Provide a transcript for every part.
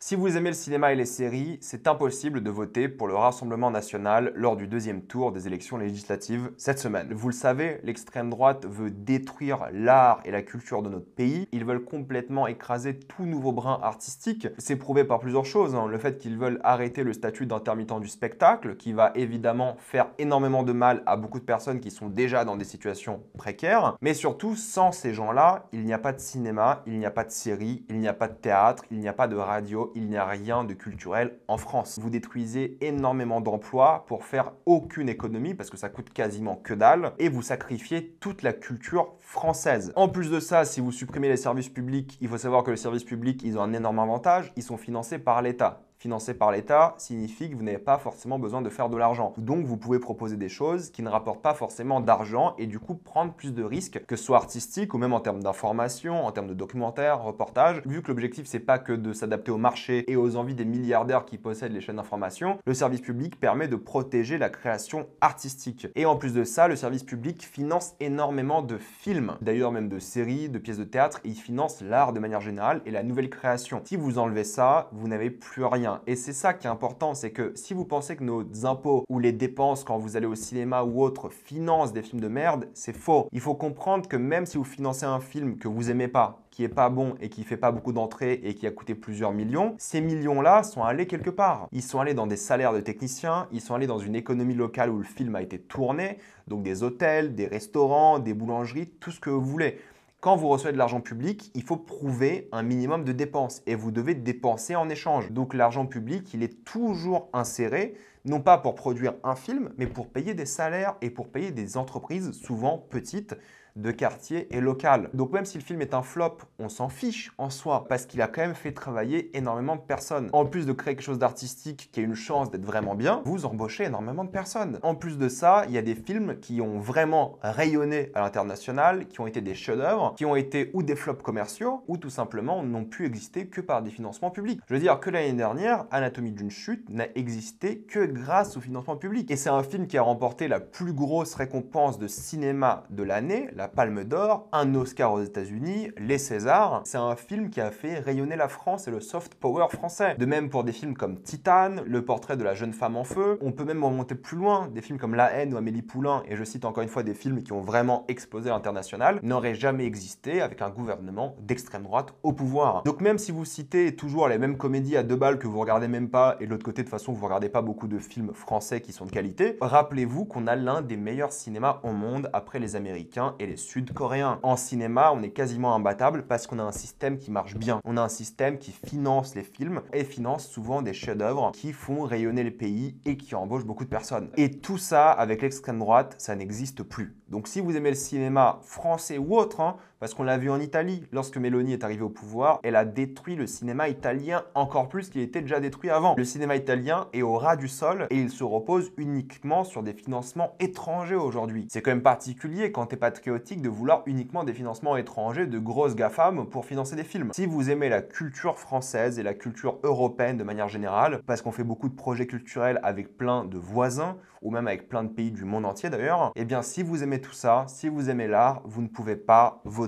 Si vous aimez le cinéma et les séries, c'est impossible de voter pour le Rassemblement national lors du deuxième tour des élections législatives cette semaine. Vous le savez, l'extrême droite veut détruire l'art et la culture de notre pays. Ils veulent complètement écraser tout nouveau brin artistique. C'est prouvé par plusieurs choses. Hein. Le fait qu'ils veulent arrêter le statut d'intermittent du spectacle, qui va évidemment faire énormément de mal à beaucoup de personnes qui sont déjà dans des situations précaires. Mais surtout, sans ces gens-là, il n'y a pas de cinéma, il n'y a pas de séries, il n'y a pas de théâtre, il n'y a pas de radio il n'y a rien de culturel en France. Vous détruisez énormément d'emplois pour faire aucune économie parce que ça coûte quasiment que dalle et vous sacrifiez toute la culture française. En plus de ça, si vous supprimez les services publics, il faut savoir que les services publics, ils ont un énorme avantage, ils sont financés par l'État financé par l'État signifie que vous n'avez pas forcément besoin de faire de l'argent. Donc vous pouvez proposer des choses qui ne rapportent pas forcément d'argent et du coup prendre plus de risques, que ce soit artistique ou même en termes d'information, en termes de documentaires, reportages. Vu que l'objectif c'est pas que de s'adapter au marché et aux envies des milliardaires qui possèdent les chaînes d'information, le service public permet de protéger la création artistique. Et en plus de ça, le service public finance énormément de films, d'ailleurs même de séries, de pièces de théâtre, et il finance l'art de manière générale et la nouvelle création. Si vous enlevez ça, vous n'avez plus rien. Et c'est ça qui est important, c'est que si vous pensez que nos impôts ou les dépenses quand vous allez au cinéma ou autre financent des films de merde, c'est faux. Il faut comprendre que même si vous financez un film que vous aimez pas, qui est pas bon et qui fait pas beaucoup d'entrées et qui a coûté plusieurs millions, ces millions-là sont allés quelque part. Ils sont allés dans des salaires de techniciens, ils sont allés dans une économie locale où le film a été tourné, donc des hôtels, des restaurants, des boulangeries, tout ce que vous voulez. Quand vous recevez de l'argent public, il faut prouver un minimum de dépenses et vous devez dépenser en échange. Donc l'argent public, il est toujours inséré non pas pour produire un film, mais pour payer des salaires et pour payer des entreprises souvent petites de quartier et locales. Donc même si le film est un flop, on s'en fiche en soi, parce qu'il a quand même fait travailler énormément de personnes. En plus de créer quelque chose d'artistique qui a une chance d'être vraiment bien, vous embauchez énormément de personnes. En plus de ça, il y a des films qui ont vraiment rayonné à l'international, qui ont été des chefs-d'œuvre, qui ont été ou des flops commerciaux, ou tout simplement n'ont pu exister que par des financements publics. Je veux dire que l'année dernière, Anatomie d'une chute n'a existé que grâce au financement public. Et c'est un film qui a remporté la plus grosse récompense de cinéma de l'année, la Palme d'Or, un Oscar aux États-Unis, les Césars. C'est un film qui a fait rayonner la France et le soft power français. De même pour des films comme Titane, Le portrait de la jeune femme en feu. On peut même remonter plus loin, des films comme La haine ou Amélie Poulain, et je cite encore une fois des films qui ont vraiment explosé à l'international, n'auraient jamais existé avec un gouvernement d'extrême droite au pouvoir. Donc même si vous citez toujours les mêmes comédies à deux balles que vous regardez même pas, et de l'autre côté de toute façon vous regardez pas beaucoup de de films français qui sont de qualité, rappelez-vous qu'on a l'un des meilleurs cinémas au monde après les Américains et les Sud-Coréens. En cinéma, on est quasiment imbattable parce qu'on a un système qui marche bien. On a un système qui finance les films et finance souvent des chefs-d'œuvre qui font rayonner le pays et qui embauchent beaucoup de personnes. Et tout ça, avec l'extrême droite, ça n'existe plus. Donc si vous aimez le cinéma français ou autre, hein, parce qu'on l'a vu en Italie, lorsque Meloni est arrivée au pouvoir, elle a détruit le cinéma italien encore plus qu'il était déjà détruit avant. Le cinéma italien est au ras du sol et il se repose uniquement sur des financements étrangers aujourd'hui. C'est quand même particulier quand t'es patriotique de vouloir uniquement des financements étrangers de grosses GAFAM pour financer des films. Si vous aimez la culture française et la culture européenne de manière générale, parce qu'on fait beaucoup de projets culturels avec plein de voisins, ou même avec plein de pays du monde entier d'ailleurs, et eh bien si vous aimez tout ça, si vous aimez l'art, vous ne pouvez pas voter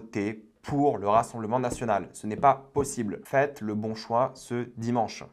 pour le Rassemblement national. Ce n'est pas possible. Faites le bon choix ce dimanche.